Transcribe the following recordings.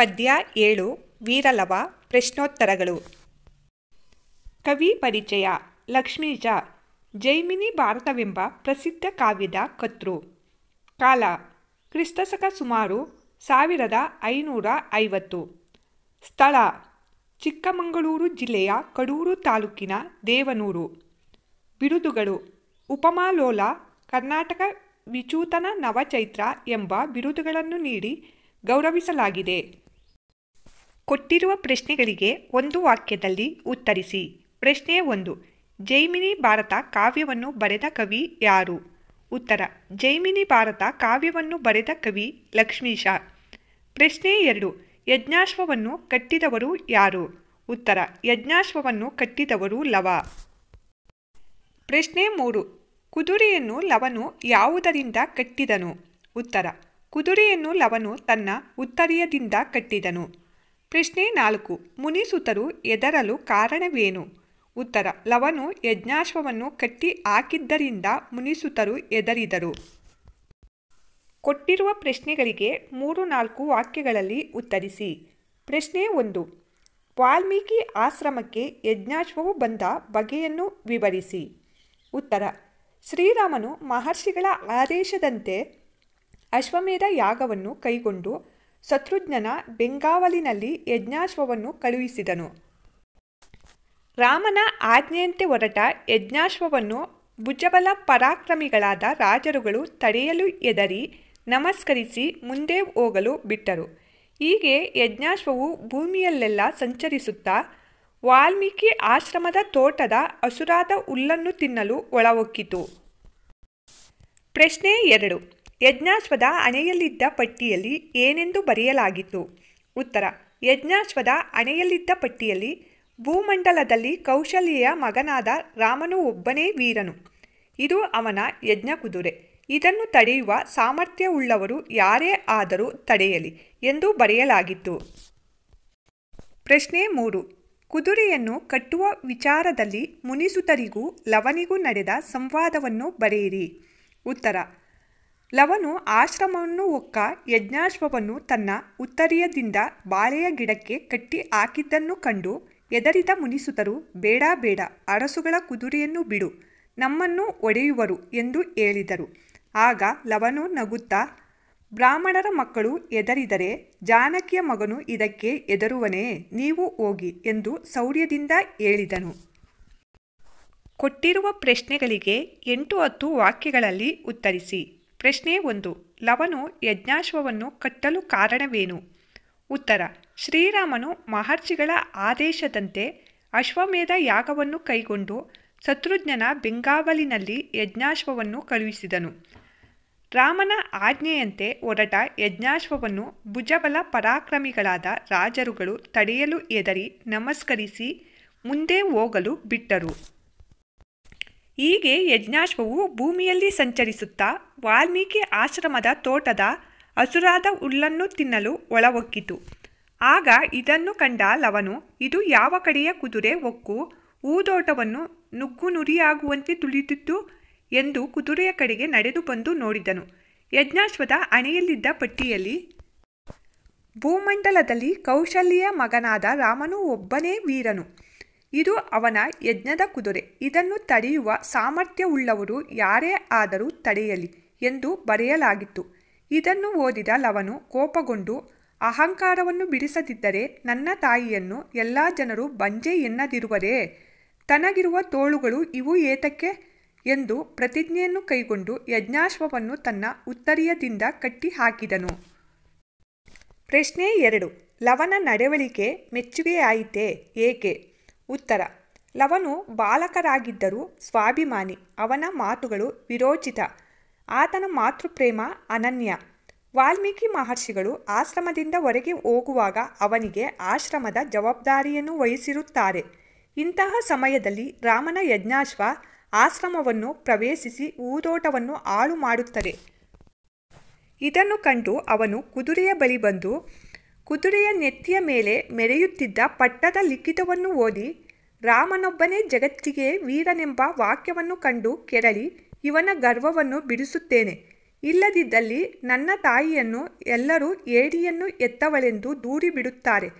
ಪದ್ಯ ಏಳು ವೀರಲವ ಪ್ರಶ್ನೋತ್ತರಗಳು ಕವಿ ಪರಿಚಯ ಲಕ್ಷ್ಮೀಜ ಜೈಮಿನಿ ಭಾರತವೆಂಬ ಪ್ರಸಿದ್ಧ ಕಾವ್ಯದ ಕತೃ ಕಾಲ ಕ್ರಿಸ್ತಶಕ ಸುಮಾರು ಸಾವಿರದ ಐನೂರ ಐವತ್ತು ಸ್ಥಳ ಚಿಕ್ಕಮಗಳೂರು ಜಿಲ್ಲೆಯ ಕಡೂರು ತಾಲೂಕಿನ ದೇವನೂರು ಬಿರುದುಗಳು ಉಪಮಾಲೋಲ ಕರ್ನಾಟಕ ವಿಚೂತನ ನವಚೈತ್ರ ಎಂಬ ಬಿರುದುಗಳನ್ನು ನೀಡಿ ಗೌರವಿಸಲಾಗಿದೆ ಕೊಟ್ಟಿರುವ ಪ್ರಶ್ನೆಗಳಿಗೆ ಒಂದು ವಾಕ್ಯದಲ್ಲಿ ಉತ್ತರಿಸಿ ಪ್ರಶ್ನೆ ಒಂದು ಜೈಮಿನಿ ಭಾರತ ಕಾವ್ಯವನ್ನು ಬರೆದ ಕವಿ ಯಾರು ಉತ್ತರ ಜೈಮಿನಿ ಭಾರತ ಕಾವ್ಯವನ್ನು ಬರೆದ ಕವಿ ಲಕ್ಷ್ಮೀಶ ಪ್ರಶ್ನೆ ಎರಡು ಯಜ್ಞಾಶ್ವವನ್ನು ಕಟ್ಟಿದವರು ಯಾರು ಉತ್ತರ ಯಜ್ಞಾಶ್ವವನ್ನು ಕಟ್ಟಿದವರು ಲವ ಪ್ರಶ್ನೆ ಮೂರು ಕುದುರೆಯನ್ನು ಲವನು ಯಾವುದರಿಂದ ಕಟ್ಟಿದನು ಉತ್ತರ ಕುದುರೆಯನ್ನು ಲವನು ತನ್ನ ಉತ್ತರಿಯದಿಂದ ಕಟ್ಟಿದನು ಪ್ರಶ್ನೆ ನಾಲ್ಕು ಮುನಿಸುತರು ಎದರಲು ಕಾರಣವೇನು ಉತ್ತರ ಲವನು ಯಜ್ಞಾಶ್ವವನ್ನು ಕಟ್ಟಿ ಹಾಕಿದ್ದರಿಂದ ಮುನಿಸುತರು ಎದರಿದರು ಕೊಟ್ಟಿರುವ ಪ್ರಶ್ನೆಗಳಿಗೆ ಮೂರು ನಾಲ್ಕು ವಾಕ್ಯಗಳಲ್ಲಿ ಉತ್ತರಿಸಿ ಪ್ರಶ್ನೆ ಒಂದು ವಾಲ್ಮೀಕಿ ಆಶ್ರಮಕ್ಕೆ ಯಜ್ಞಾಶ್ವವು ಬಂದ ಬಗೆಯನ್ನು ವಿವರಿಸಿ ಉತ್ತರ ಶ್ರೀರಾಮನು ಮಹರ್ಷಿಗಳ ಆದೇಶದಂತೆ ಅಶ್ವಮೇಧ ಯಾಗವನ್ನು ಕೈಗೊಂಡು ಶತ್ರುಘ್ನ ಬೆಂಗಾವಲಿನಲ್ಲಿ ಯಜ್ಞಾಶ್ವವನ್ನು ಕಳುಹಿಸಿದನು ರಾಮನ ಆಜ್ಞೆಯಂತೆ ಹೊರಟ ಯಜ್ಞಾಶ್ವವನ್ನು ಭುಜಬಲ ಪರಾಕ್ರಮಿಗಳಾದ ರಾಜರುಗಳು ತಡೆಯಲು ಎದರಿ ನಮಸ್ಕರಿಸಿ ಮುಂದೆ ಹೋಗಲು ಬಿಟ್ಟರು ಹೀಗೆ ಯಜ್ಞಾಶ್ವವು ಭೂಮಿಯಲ್ಲೆಲ್ಲ ಸಂಚರಿಸುತ್ತಾ ವಾಲ್ಮೀಕಿ ಆಶ್ರಮದ ತೋಟದ ಹಸುರಾದ ಹುಲ್ಲನ್ನು ತಿನ್ನಲು ಒಳಹೊಕ್ಕಿತು ಪ್ರಶ್ನೆ ಎರಡು ಯಜ್ಞಾಶ್ವದ ಅಣೆಯಲ್ಲಿದ್ದ ಪಟ್ಟಿಯಲ್ಲಿ ಏನೆಂದು ಬರೆಯಲಾಗಿತ್ತು ಉತ್ತರ ಯಜ್ಞಾಶ್ವದ ಅಣೆಯಲ್ಲಿದ್ದ ಪಟ್ಟಿಯಲ್ಲಿ ಭೂಮಂಡಲದಲ್ಲಿ ಕೌಶಲ್ಯ ಮಗನಾದ ರಾಮನು ಒಬ್ಬನೇ ವೀರನು ಇದು ಅವನ ಯಜ್ಞ ಕುದುರೆ ಇದನ್ನು ತಡೆಯುವ ಸಾಮರ್ಥ್ಯವುಳ್ಳವರು ಯಾರೇ ಆದರೂ ತಡೆಯಲಿ ಎಂದು ಬರೆಯಲಾಗಿತ್ತು ಪ್ರಶ್ನೆ ಮೂರು ಕುದುರೆಯನ್ನು ಕಟ್ಟುವ ವಿಚಾರದಲ್ಲಿ ಮುನಿಸುತರಿಗೂ ಲವನಿಗೂ ನಡೆದ ಸಂವಾದವನ್ನು ಬರೆಯಿರಿ ಉತ್ತರ ಲವನು ಆಶ್ರಮವನ್ನು ಒಕ್ಕ ಯಜ್ಞಾಶ್ವವನ್ನು ತನ್ನ ಉತ್ತರಿಯದಿಂದ ಬಾಳೆಯ ಗಿಡಕ್ಕೆ ಕಟ್ಟಿ ಹಾಕಿದ್ದನ್ನು ಕಂಡು ಎದರಿದ ಮುನಿಸುತರು ಬೇಡ ಬೇಡ ಅರಸುಗಳ ಕುದುರೆಯನ್ನು ಬಿಡು ನಮ್ಮನ್ನು ಒಡೆಯುವರು ಎಂದು ಹೇಳಿದರು ಆಗ ಲವನು ನಗುತ್ತಾ ಬ್ರಾಹ್ಮಣರ ಮಕ್ಕಳು ಎದರಿದರೆ ಜಾನಕಿಯ ಮಗನು ಇದಕ್ಕೆ ಎದರುವನೇ ನೀವು ಹೋಗಿ ಎಂದು ಶೌರ್ಯದಿಂದ ಹೇಳಿದನು ಕೊಟ್ಟಿರುವ ಪ್ರಶ್ನೆಗಳಿಗೆ ಎಂಟು ಹತ್ತು ವಾಕ್ಯಗಳಲ್ಲಿ ಉತ್ತರಿಸಿ ಪ್ರಶ್ನೆ ಒಂದು ಲವನು ಯಜ್ಞಾಶ್ವವನ್ನು ಕಟ್ಟಲು ಕಾರಣವೇನು ಉತ್ತರ ಶ್ರೀರಾಮನು ಮಹರ್ಷಿಗಳ ಆದೇಶದಂತೆ ಅಶ್ವಮೇಧ ಯಾಗವನ್ನು ಕೈಗೊಂಡು ಶತ್ರುಜ್ಞನ ಬೆಂಗಾವಲಿನಲ್ಲಿ ಯಜ್ಞಾಶ್ವವನ್ನು ಕಳುಹಿಸಿದನು ರಾಮನ ಆಜ್ಞೆಯಂತೆ ಹೊರಟ ಯಜ್ಞಾಶ್ವವನ್ನು ಭುಜಬಲ ಪರಾಕ್ರಮಿಗಳಾದ ರಾಜರುಗಳು ತಡೆಯಲು ಎದರಿ ನಮಸ್ಕರಿಸಿ ಮುಂದೆ ಹೋಗಲು ಬಿಟ್ಟರು ಹೀಗೆ ಯಜ್ಞಾಶ್ವವು ಭೂಮಿಯಲ್ಲಿ ಸಂಚರಿಸುತ್ತಾ ವಾಲ್ಮೀಕಿ ಆಶ್ರಮದ ತೋಟದ ಹಸುರಾದ ಹುಲ್ಲನ್ನು ತಿನ್ನಲು ಒಳಹೊಕ್ಕಿತು ಆಗ ಇದನ್ನು ಕಂಡ ಲವನು ಇದು ಯಾವ ಕಡೆಯ ಕುದುರೆ ಒಕ್ಕು ಊದೋಟವನ್ನು ನುಗ್ಗು ನುರಿಯಾಗುವಂತೆ ತುಳಿದಿತ್ತು ಎಂದು ಕುದುರೆಯ ಕಡೆಗೆ ನಡೆದು ಬಂದು ನೋಡಿದನು ಯಜ್ಞಾಶ್ವದ ಅಣೆಯಲ್ಲಿದ್ದ ಪಟ್ಟಿಯಲ್ಲಿ ಭೂಮಂಡಲದಲ್ಲಿ ಕೌಶಲ್ಯ ಮಗನಾದ ರಾಮನು ಒಬ್ಬನೇ ವೀರನು ಇದು ಅವನ ಯಜ್ಞದ ಕುದುರೆ ಇದನ್ನು ತಡೆಯುವ ಸಾಮರ್ಥ್ಯವುಳ್ಳವರು ಯಾರೇ ಆದರೂ ತಡೆಯಲಿ ಎಂದು ಬರೆಯಲಾಗಿತ್ತು ಇದನ್ನು ಓದಿದ ಲವನು ಕೋಪಗೊಂಡು ಅಹಂಕಾರವನ್ನು ಬಿಡಿಸದಿದ್ದರೆ ನನ್ನ ತಾಯಿಯನ್ನು ಎಲ್ಲ ಜನರು ಬಂಜೆ ಎನ್ನದಿರುವರೇ ತನಗಿರುವ ತೋಳುಗಳು ಇವು ಏತಕ್ಕೆ ಎಂದು ಪ್ರತಿಜ್ಞೆಯನ್ನು ಕೈಗೊಂಡು ಯಜ್ಞಾಶ್ವವನ್ನು ತನ್ನ ಉತ್ತರೀಯದಿಂದ ಕಟ್ಟಿ ಹಾಕಿದನು ಪ್ರಶ್ನೆ ಎರಡು ಲವನ ನಡವಳಿಕೆ ಮೆಚ್ಚುಗೆಯಾಯಿತೇ ಏಕೆ ಉತ್ತರ ಲವನು ಬಾಲಕರಾಗಿದ್ದರೂ ಸ್ವಾಭಿಮಾನಿ ಅವನ ಮಾತುಗಳು ವಿರೋಚಿತ ಆತನ ಮಾತೃಪ್ರೇಮ ಅನನ್ಯ ವಾಲ್ಮೀಕಿ ಮಹರ್ಷಿಗಳು ಆಶ್ರಮದಿಂದ ಹೊರಗೆ ಹೋಗುವಾಗ ಅವನಿಗೆ ಆಶ್ರಮದ ಜವಾಬ್ದಾರಿಯನ್ನು ವಹಿಸಿರುತ್ತಾರೆ ಇಂತಹ ಸಮಯದಲ್ಲಿ ರಾಮನ ಯಜ್ಞಾಶ್ವ ಆಶ್ರಮವನ್ನು ಪ್ರವೇಶಿಸಿ ಊದೋಟವನ್ನು ಹಾಳು ಮಾಡುತ್ತದೆ ಇದನ್ನು ಕಂಡು ಅವನು ಕುದುರೆಯ ಬಳಿ ಬಂದು ಕುದುರೆಯ ನೆತ್ತಿಯ ಮೇಲೆ ಮೆರೆಯುತ್ತಿದ್ದ ಪಟ್ಟದ ಲಿಖಿತವನ್ನು ಓದಿ ರಾಮನೊಬ್ಬನೇ ಜಗತ್ತಿಗೆ ವೀರನೆಂಬ ವಾಕ್ಯವನ್ನು ಕಂಡು ಕೆರಳಿ ಇವನ ಗರ್ವವನ್ನು ಬಿಡಿಸುತ್ತೇನೆ ಇಲ್ಲದಿದ್ದಲ್ಲಿ ನನ್ನ ತಾಯಿಯನ್ನು ಎಲ್ಲರೂ ಏಡಿಯನ್ನು ಎತ್ತವಳೆಂದು ಬಿಡುತ್ತಾರೆ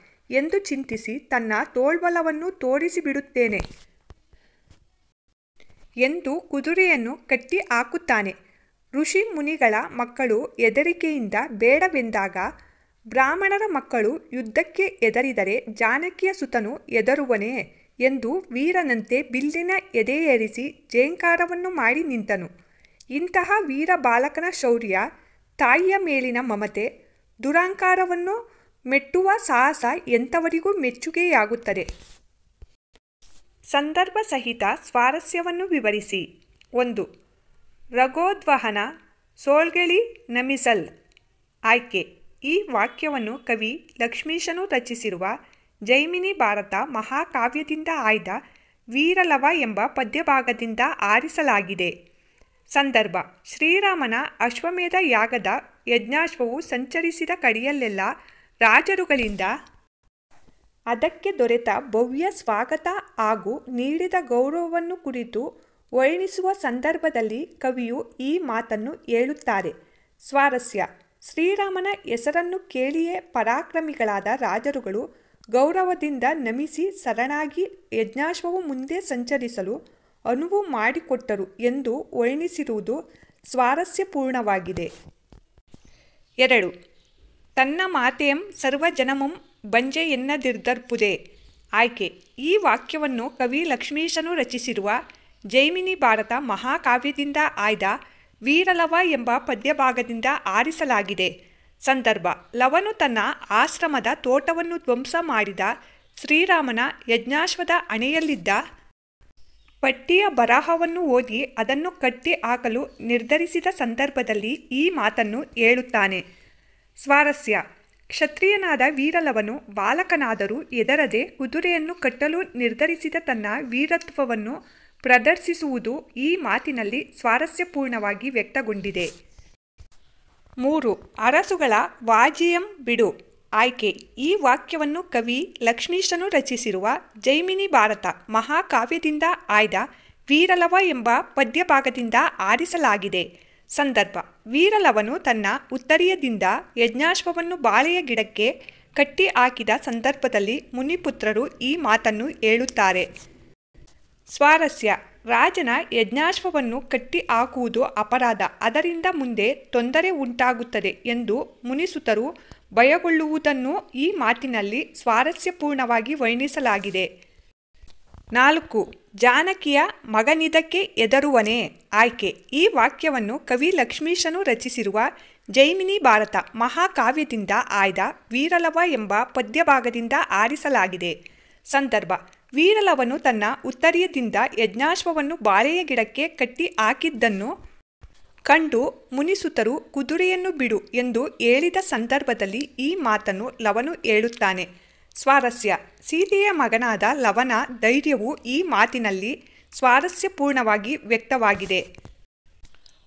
ಎಂದು ಚಿಂತಿಸಿ ತನ್ನ ತೋಳ್ಬಲವನ್ನು ತೋರಿಸಿಬಿಡುತ್ತೇನೆ ಎಂದು ಕುದುರೆಯನ್ನು ಕಟ್ಟಿ ಹಾಕುತ್ತಾನೆ ಋಷಿ ಮುನಿಗಳ ಮಕ್ಕಳು ಹೆದರಿಕೆಯಿಂದ ಬೇಡವೆಂದಾಗ ಬ್ರಾಹ್ಮಣರ ಮಕ್ಕಳು ಯುದ್ಧಕ್ಕೆ ಎದರಿದರೆ ಜಾನಕಿಯ ಸುತನು ಎದರುವನೇ ಎಂದು ವೀರನಂತೆ ಬಿಲ್ಲಿನ ಎದೆಯೇರಿಸಿ ಜೇಂಕಾರವನ್ನು ಮಾಡಿ ನಿಂತನು ಇಂತಹ ವೀರ ಬಾಲಕನ ಶೌರ್ಯ ತಾಯಿಯ ಮೇಲಿನ ಮಮತೆ ದುರಾಂಕಾರವನ್ನು ಮೆಟ್ಟುವ ಸಾಹಸ ಎಂಥವರಿಗೂ ಮೆಚ್ಚುಗೆಯಾಗುತ್ತದೆ ಸಂದರ್ಭ ಸಹಿತ ಸ್ವಾರಸ್ಯವನ್ನು ವಿವರಿಸಿ ಒಂದು ರಘೋದ್ವಹನ ಸೋಳ್ಗೆಳಿ ನಮಿಸಲ್ ಆಯ್ಕೆ ಈ ವಾಕ್ಯವನ್ನು ಕವಿ ಲಕ್ಷ್ಮೀಶನು ರಚಿಸಿರುವ ಜೈಮಿನಿ ಭಾರತ ಮಹಾಕಾವ್ಯದಿಂದ ಆಯ್ದ ವೀರಲವ ಎಂಬ ಪದ್ಯಭಾಗದಿಂದ ಆರಿಸಲಾಗಿದೆ ಸಂದರ್ಭ ಶ್ರೀರಾಮನ ಅಶ್ವಮೇಧ ಯಾಗದ ಯಜ್ಞಾಶ್ವವು ಸಂಚರಿಸಿದ ಕಡೆಯಲ್ಲೆಲ್ಲ ರಾಜರುಗಳಿಂದ ಅದಕ್ಕೆ ದೊರೆತ ಭವ್ಯ ಸ್ವಾಗತ ಹಾಗೂ ನೀಡಿದ ಗೌರವವನ್ನು ಕುರಿತು ವರ್ಣಿಸುವ ಸಂದರ್ಭದಲ್ಲಿ ಕವಿಯು ಈ ಮಾತನ್ನು ಹೇಳುತ್ತಾರೆ ಸ್ವಾರಸ್ಯ ಶ್ರೀರಾಮನ ಹೆಸರನ್ನು ಕೇಳಿಯೇ ಪರಾಕ್ರಮಿಗಳಾದ ರಾಜರುಗಳು ಗೌರವದಿಂದ ನಮಿಸಿ ಸರಣಾಗಿ ಯಜ್ಞಾಶ್ವವು ಮುಂದೆ ಸಂಚರಿಸಲು ಅನುವು ಮಾಡಿಕೊಟ್ಟರು ಎಂದು ವರ್ಣಿಸಿರುವುದು ಸ್ವಾರಸ್ಯಪೂರ್ಣವಾಗಿದೆ ಎರಡು ತನ್ನ ಮಾತೆಯಂ ಸರ್ವಜನಮಂ ಬಂಜೆ ಎನ್ನದಿರ್ದರ್ಪುದೇ ಆಯ್ಕೆ ಈ ವಾಕ್ಯವನ್ನು ಕವಿ ಲಕ್ಷ್ಮೀಶನು ರಚಿಸಿರುವ ಜೈಮಿನಿ ಭಾರತ ಮಹಾಕಾವ್ಯದಿಂದ ಆಯ್ದ ವೀರಲವ ಎಂಬ ಪದ್ಯಭಾಗದಿಂದ ಆರಿಸಲಾಗಿದೆ ಸಂದರ್ಭ ಲವನು ತನ್ನ ಆಶ್ರಮದ ತೋಟವನ್ನು ಧ್ವಂಸ ಮಾಡಿದ ಶ್ರೀರಾಮನ ಯಜ್ಞಾಶ್ವದ ಅಣೆಯಲ್ಲಿದ್ದ ಪಟ್ಟಿಯ ಬರಹವನ್ನು ಓದಿ ಅದನ್ನು ಕಟ್ಟಿ ಹಾಕಲು ನಿರ್ಧರಿಸಿದ ಸಂದರ್ಭದಲ್ಲಿ ಈ ಮಾತನ್ನು ಹೇಳುತ್ತಾನೆ ಸ್ವಾರಸ್ಯ ಕ್ಷತ್ರಿಯನಾದ ವೀರಲವನು ಬಾಲಕನಾದರೂ ಎದರದೆ ಕುದುರೆಯನ್ನು ಕಟ್ಟಲು ನಿರ್ಧರಿಸಿದ ತನ್ನ ವೀರತ್ವವನ್ನು ಪ್ರದರ್ಶಿಸುವುದು ಈ ಮಾತಿನಲ್ಲಿ ಸ್ವಾರಸ್ಯಪೂರ್ಣವಾಗಿ ವ್ಯಕ್ತಗೊಂಡಿದೆ ಮೂರು ಅರಸುಗಳ ವಾಜಿಯಂ ಬಿಡು ಆಯ್ಕೆ ಈ ವಾಕ್ಯವನ್ನು ಕವಿ ಲಕ್ಷ್ಮೀಶನು ರಚಿಸಿರುವ ಜೈಮಿನಿ ಭಾರತ ಮಹಾಕಾವ್ಯದಿಂದ ಆಯ್ದ ವೀರಲವ ಎಂಬ ಪದ್ಯಭಾಗದಿಂದ ಆರಿಸಲಾಗಿದೆ ಸಂದರ್ಭ ವೀರಲವನು ತನ್ನ ಉತ್ತರಿಯದಿಂದ ಯಜ್ಞಾಶ್ವವನ್ನು ಬಾಳೆಯ ಗಿಡಕ್ಕೆ ಕಟ್ಟಿ ಹಾಕಿದ ಸಂದರ್ಭದಲ್ಲಿ ಮುನಿಪುತ್ರರು ಈ ಮಾತನ್ನು ಹೇಳುತ್ತಾರೆ ಸ್ವಾರಸ್ಯ ರಾಜನ ಯಜ್ಞಾಶ್ವವನ್ನು ಕಟ್ಟಿ ಹಾಕುವುದು ಅಪರಾಧ ಅದರಿಂದ ಮುಂದೆ ತೊಂದರೆ ಉಂಟಾಗುತ್ತದೆ ಎಂದು ಮುನಿಸುತರು ಭಯಗೊಳ್ಳುವುದನ್ನು ಈ ಮಾತಿನಲ್ಲಿ ಸ್ವಾರಸ್ಯಪೂರ್ಣವಾಗಿ ವರ್ಣಿಸಲಾಗಿದೆ ನಾಲ್ಕು ಜಾನಕಿಯ ಮಗನಿದಕ್ಕೆ ಎದರುವನೇ ಆಯ್ಕೆ ಈ ವಾಕ್ಯವನ್ನು ಕವಿ ಲಕ್ಷ್ಮೀಶನು ರಚಿಸಿರುವ ಜೈಮಿನಿ ಭಾರತ ಮಹಾಕಾವ್ಯದಿಂದ ಆಯ್ದ ವೀರಲವ ಎಂಬ ಪದ್ಯಭಾಗದಿಂದ ಆರಿಸಲಾಗಿದೆ ಸಂದರ್ಭ ವೀರಲವನು ತನ್ನ ಉತ್ತರಿಯದಿಂದ ಯಜ್ಞಾಶ್ವವನ್ನು ಬಾಳೆಯ ಗಿಡಕ್ಕೆ ಕಟ್ಟಿ ಹಾಕಿದ್ದನ್ನು ಕಂಡು ಮುನಿಸುತರು ಕುದುರೆಯನ್ನು ಬಿಡು ಎಂದು ಹೇಳಿದ ಸಂದರ್ಭದಲ್ಲಿ ಈ ಮಾತನ್ನು ಲವನು ಹೇಳುತ್ತಾನೆ ಸ್ವಾರಸ್ಯ ಸೀತೆಯ ಮಗನಾದ ಲವನ ಧೈರ್ಯವು ಈ ಮಾತಿನಲ್ಲಿ ಸ್ವಾರಸ್ಯಪೂರ್ಣವಾಗಿ ವ್ಯಕ್ತವಾಗಿದೆ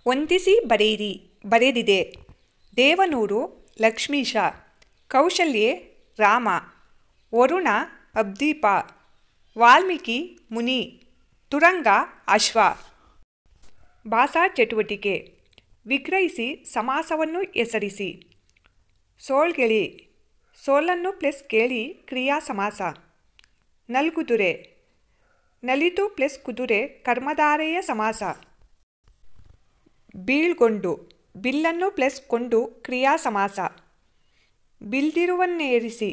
ವಂತಿಸಿ ಬರೆಯಿರಿ ಬರೆದಿದೆ ದೇವನೂರು ಲಕ್ಷ್ಮೀಶ ಕೌಶಲ್ಯೆ ರಾಮ ವರುಣ ಅಬ್ದೀಪ ವಾಲ್ಮೀಕಿ ಮುನಿ ತುರಂಗ ಅಶ್ವ ಭಾಷಾ ಚಟುವಟಿಕೆ ವಿಗ್ರಹಿಸಿ ಸಮಾಸವನ್ನು ಹೆಸರಿಸಿ ಸೋಳ್ಗೆಳಿ ಸೋಲನ್ನು ಪ್ಲಸ್ ಕೇಳಿ ಕ್ರಿಯಾ ಸಮಾಸ ನಲ್ಗುದುರೆ ನಲಿತು ಪ್ಲಸ್ ಕುದುರೆ ಕರ್ಮಧಾರೆಯ ಸಮಾಸ ಬೀಳ್ಗೊಂಡು ಬಿಲ್ಲನ್ನು ಪ್ಲಸ್ ಕೊಂಡು ಕ್ರಿಯಾ ಸಮಾಸ ಬಿಲ್ದಿರುವನ್ನೇರಿಸಿ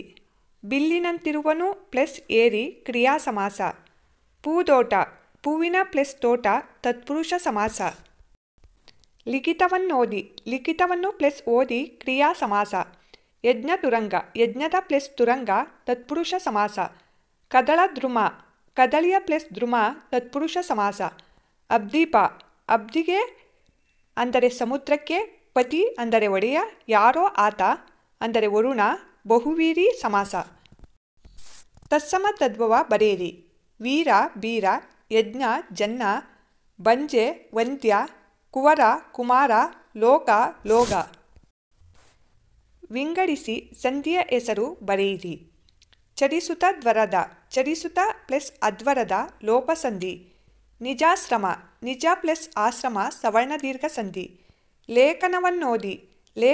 ಬಿಲ್ಲಿನಂತಿರುವನು ಪ್ಲಸ್ ಏರಿ ಕ್ರಿಯಾ ಸಮಾಸ ಪೂದೋಟ ಪೂವಿನ ಪ್ಲಸ್ ತೋಟ ತತ್ಪುರುಷ ಸಮಾಸ ಓದಿ ಲಿಖಿತವನ್ನು ಪ್ಲಸ್ ಓದಿ ಕ್ರಿಯಾ ಸಮಾಸ ಯಜ್ಞ ತುರಂಗ ಯಜ್ಞದ ಪ್ಲಸ್ ತುರಂಗ ತತ್ಪುರುಷ ಸಮಾಸ ಕದಳ ದ್ರುಮ ಕದಳಿಯ ಪ್ಲಸ್ ದ್ರುಮ ತತ್ಪುರುಷ ಸಮಾಸ ಅಬ್ದೀಪ ಅಬ್ದಿಗೆ ಅಂದರೆ ಸಮುದ್ರಕ್ಕೆ ಪತಿ ಅಂದರೆ ಒಡೆಯ ಯಾರೋ ಆತ ಅಂದರೆ ವರುಣ ಬಹುವೀರಿ ಸಮಾಸ ತತ್ಸಮ ತದ್ಭವ ಬರೆಯಿರಿ ವೀರ ಬೀರ ಯಜ್ಞ ಜನ್ನ ಬಂಜೆ ವಂತ್ಯ ಕುವರ ಕುಮಾರ ಲೋಕ ಲೋಗ ವಿಂಗಡಿಸಿ ಸಂಧಿಯ ಹೆಸರು ಬರೆಯಿರಿ ಚರಿಸುತ ದ್ವರದ ಚರಿಸುತ ಪ್ಲಸ್ ಅದ್ವರದ ಲೋಪಸಂಧಿ ನಿಜಾಶ್ರಮ ನಿಜ ಪ್ಲಸ್ ಆಶ್ರಮ ಸವರ್ಣ ದೀರ್ಘ ಸಂಧಿ ಓದಿ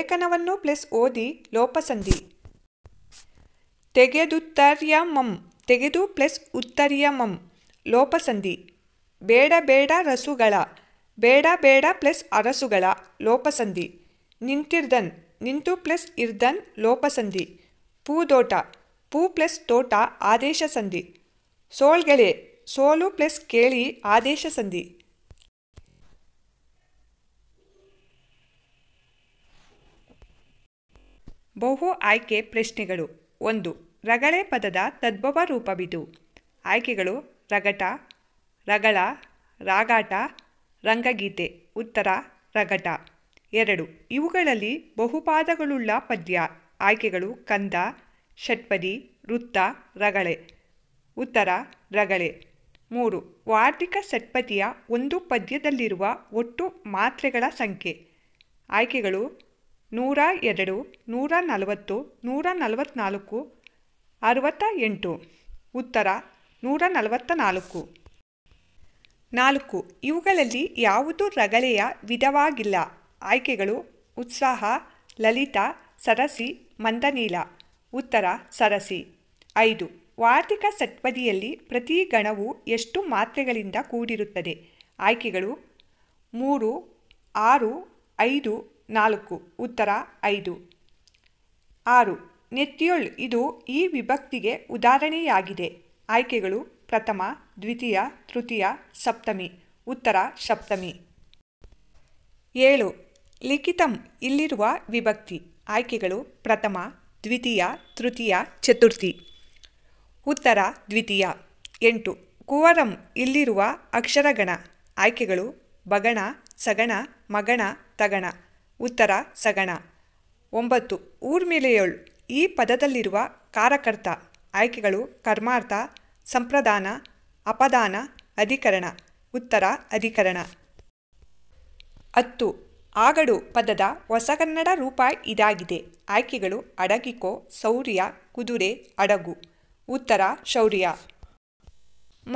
ಲೇಖನವನ್ನು ಪ್ಲಸ್ ಓದಿ ಲೋಪಸಂಧಿ ತೆಗೆದುತ್ತರ್ಯಮಂ ತೆಗೆದು ಪ್ಲಸ್ ಉತ್ತರ್ಯಮಂ ಲೋಪಸಂಧಿ ಬೇಡ ಬೇಡ ರಸುಗಳ ಬೇಡ ಬೇಡ ಪ್ಲಸ್ ಅರಸುಗಳ ಲೋಪಸಂಧಿ ನಿಂತಿರ್ದನ್ ನಿಂತು ಪ್ಲಸ್ ಇರ್ದನ್ ಲೋಪಸಂಧಿ ಪೂದೋಟ ಪೂ ಪ್ಲಸ್ ತೋಟ ಆದೇಶ ಸಂಧಿ ಸೋಳ್ಗೆಳೆ ಸೋಲು ಪ್ಲಸ್ ಕೇಳಿ ಆದೇಶ ಸಂಧಿ ಬಹು ಆಯ್ಕೆ ಪ್ರಶ್ನೆಗಳು ಒಂದು ರಗಳೆ ಪದದ ತದ್ಭವ ರೂಪವಿದು ಆಯ್ಕೆಗಳು ರಗಟ ರಗಳ ರಾಗಾಟ ರಂಗಗೀತೆ ಉತ್ತರ ರಗಟ ಎರಡು ಇವುಗಳಲ್ಲಿ ಬಹುಪಾದಗಳುಳ್ಳ ಪದ್ಯ ಆಯ್ಕೆಗಳು ಕಂದ ಷಟ್ಪದಿ ವೃತ್ತ ರಗಳೆ ಉತ್ತರ ರಗಳೆ ಮೂರು ವಾರ್ಧಿಕ ಷಟ್ಪದಿಯ ಒಂದು ಪದ್ಯದಲ್ಲಿರುವ ಒಟ್ಟು ಮಾತ್ರೆಗಳ ಸಂಖ್ಯೆ ಆಯ್ಕೆಗಳು ನೂರ ಎರಡು ನೂರ ನಲವತ್ತು ನೂರ ನಲವತ್ತ್ನಾಲ್ಕು ಅರುವತ್ತ ಎಂಟು ಉತ್ತರ ನೂರ ನಲವತ್ತ ನಾಲ್ಕು ನಾಲ್ಕು ಇವುಗಳಲ್ಲಿ ಯಾವುದು ರಗಳೆಯ ವಿಧವಾಗಿಲ್ಲ ಆಯ್ಕೆಗಳು ಉತ್ಸಾಹ ಲಲಿತ ಸರಸಿ ಮಂದನೀಲ ಉತ್ತರ ಸರಸಿ ಐದು ವಾರ್ತಿಕ ಸತ್ಪದಿಯಲ್ಲಿ ಪ್ರತಿ ಗಣವು ಎಷ್ಟು ಮಾತ್ರೆಗಳಿಂದ ಕೂಡಿರುತ್ತದೆ ಆಯ್ಕೆಗಳು ಮೂರು ಆರು ಐದು ನಾಲ್ಕು ಉತ್ತರ ಐದು ಆರು ನೆತ್ಯೋಳ್ ಇದು ಈ ವಿಭಕ್ತಿಗೆ ಉದಾಹರಣೆಯಾಗಿದೆ ಆಯ್ಕೆಗಳು ಪ್ರಥಮ ದ್ವಿತೀಯ ತೃತೀಯ ಸಪ್ತಮಿ ಉತ್ತರ ಸಪ್ತಮಿ ಏಳು ಲಿಖಿತಂ ಇಲ್ಲಿರುವ ವಿಭಕ್ತಿ ಆಯ್ಕೆಗಳು ಪ್ರಥಮ ದ್ವಿತೀಯ ತೃತೀಯ ಚತುರ್ಥಿ ಉತ್ತರ ದ್ವಿತೀಯ ಎಂಟು ಕುವರಂ ಇಲ್ಲಿರುವ ಅಕ್ಷರಗಣ ಆಯ್ಕೆಗಳು ಬಗಣ ಸಗಣ ಮಗಣ ತಗಣ ಉತ್ತರ ಸಗಣ ಒಂಬತ್ತು ಊರ್ಮಿಲೆಯೊಳ್ ಈ ಪದದಲ್ಲಿರುವ ಕಾರಕರ್ತ ಆಯ್ಕೆಗಳು ಕರ್ಮಾರ್ಥ ಸಂಪ್ರದಾನ ಅಪದಾನ ಅಧಿಕರಣ ಉತ್ತರ ಅಧಿಕರಣ ಹತ್ತು ಆಗಡು ಪದದ ಹೊಸಗನ್ನಡ ರೂಪ ಇದಾಗಿದೆ ಆಯ್ಕೆಗಳು ಅಡಗಿಕೋ ಶೌರ್ಯ ಕುದುರೆ ಅಡಗು ಉತ್ತರ ಶೌರ್ಯ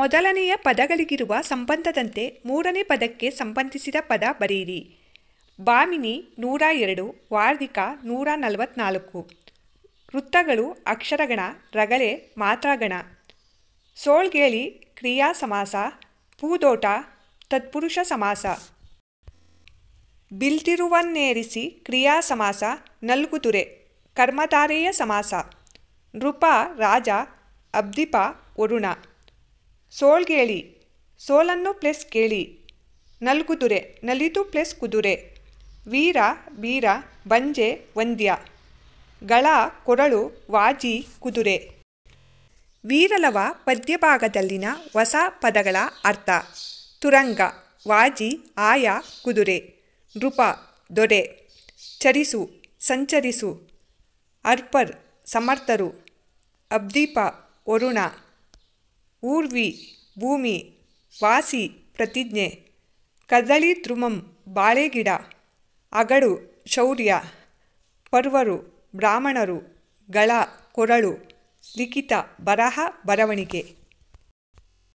ಮೊದಲನೆಯ ಪದಗಳಿಗಿರುವ ಸಂಬಂಧದಂತೆ ಮೂರನೇ ಪದಕ್ಕೆ ಸಂಬಂಧಿಸಿದ ಪದ ಬರೆಯಿರಿ ಬಾಮಿನಿ ನೂರ ಎರಡು ವಾರ್ಧಿಕ ನೂರ ನಲವತ್ನಾಲ್ಕು ವೃತ್ತಗಳು ಅಕ್ಷರಗಣ ರಗಳೆ ಮಾತ್ರಗಣ ಸೋಳ್ಗೇಳಿ ಕ್ರಿಯಾ ಸಮಾಸ ಪೂದೋಟ ತತ್ಪುರುಷ ಸಮಾಸ ಬಿಲ್ತಿರುವನ್ನೇರಿಸಿ ಕ್ರಿಯಾ ಸಮಾಸ ನಲ್ಗುದುರೆ ಕರ್ಮಧಾರೆಯ ಸಮಾಸ ನೃಪ ರಾಜ ಅಬ್ದಿಪ ವರುಣ ಸೋಳ್ಗೇಳಿ ಸೋಲನ್ನು ಪ್ಲಸ್ ಕೇಳಿ ನಲ್ಗುದುರೆ ನಲಿತು ಪ್ಲಸ್ ಕುದುರೆ ವೀರ ಬೀರ ಬಂಜೆ ವಂದ್ಯ ಗಳ ಕೊರಳು ವಾಜಿ ಕುದುರೆ ವೀರಲವ ಪದ್ಯಭಾಗದಲ್ಲಿನ ಹೊಸ ಪದಗಳ ಅರ್ಥ ತುರಂಗ ವಾಜಿ ಆಯ ಕುದುರೆ ನೃಪ ದೊರೆ ಚರಿಸು ಸಂಚರಿಸು ಅರ್ಪರ್ ಸಮರ್ಥರು ಅಬ್ದೀಪ ವರುಣ ಊರ್ವಿ ಭೂಮಿ ವಾಸಿ ಪ್ರತಿಜ್ಞೆ ಕದಳಿ ತ್ರುಮಂ ಬಾಳೆಗಿಡ ಅಗಡು ಶೌರ್ಯ ಪರ್ವರು ಬ್ರಾಹ್ಮಣರು ಗಳ ಕೊರಳು ಲಿಖಿತ ಬರಹ ಬರವಣಿಗೆ